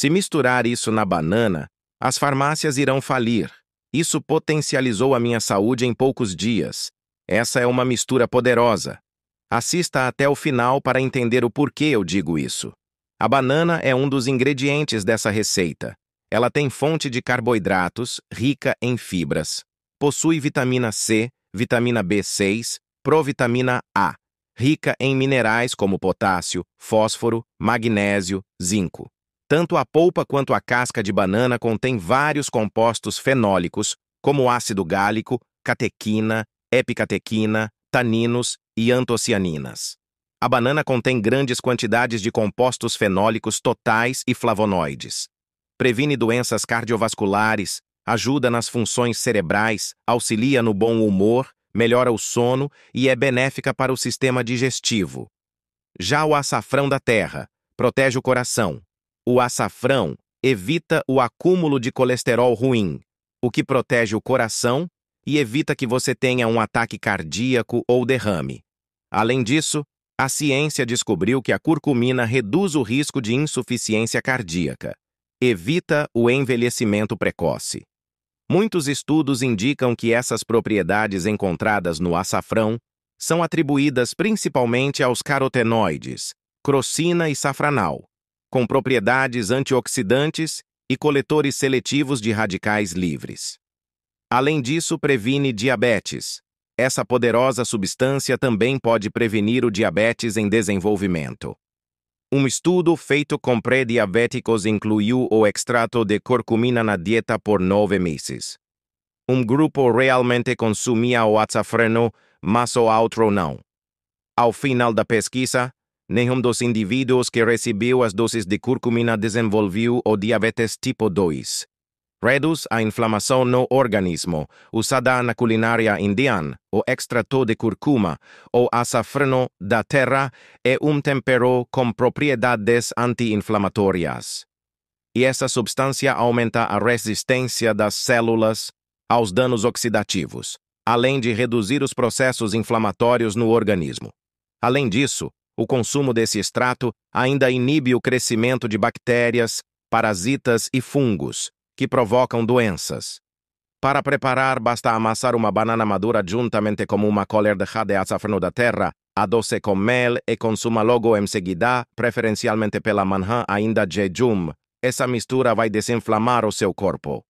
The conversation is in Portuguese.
Se misturar isso na banana, as farmácias irão falir. Isso potencializou a minha saúde em poucos dias. Essa é uma mistura poderosa. Assista até o final para entender o porquê eu digo isso. A banana é um dos ingredientes dessa receita. Ela tem fonte de carboidratos, rica em fibras. Possui vitamina C, vitamina B6, provitamina A, rica em minerais como potássio, fósforo, magnésio, zinco. Tanto a polpa quanto a casca de banana contém vários compostos fenólicos, como ácido gálico, catequina, epicatequina, taninos e antocianinas. A banana contém grandes quantidades de compostos fenólicos totais e flavonoides. Previne doenças cardiovasculares, ajuda nas funções cerebrais, auxilia no bom humor, melhora o sono e é benéfica para o sistema digestivo. Já o açafrão da terra protege o coração, o açafrão evita o acúmulo de colesterol ruim, o que protege o coração e evita que você tenha um ataque cardíaco ou derrame. Além disso, a ciência descobriu que a curcumina reduz o risco de insuficiência cardíaca, evita o envelhecimento precoce. Muitos estudos indicam que essas propriedades encontradas no açafrão são atribuídas principalmente aos carotenoides, crocina e safranal, com propriedades antioxidantes e coletores seletivos de radicais livres. Além disso, previne diabetes. Essa poderosa substância também pode prevenir o diabetes em desenvolvimento. Um estudo feito com pré-diabéticos incluiu o extrato de curcumina na dieta por nove meses. Um grupo realmente consumia o açafrano, mas o outro não. Ao final da pesquisa, nenhum dos indivíduos que recebeu as doses de curcumina desenvolveu o diabetes tipo 2. Reduz a inflamação no organismo, usada na culinária indiana, o extrato de curcuma ou açafrano da terra é um tempero com propriedades anti-inflamatórias. E essa substância aumenta a resistência das células aos danos oxidativos, além de reduzir os processos inflamatórios no organismo. Além disso, o consumo desse extrato ainda inibe o crescimento de bactérias, parasitas e fungos, que provocam doenças. Para preparar, basta amassar uma banana madura juntamente com uma colher de chá de açafrão da terra, adoce com mel e consuma logo em seguida, preferencialmente pela manhã ainda jejum. Essa mistura vai desinflamar o seu corpo.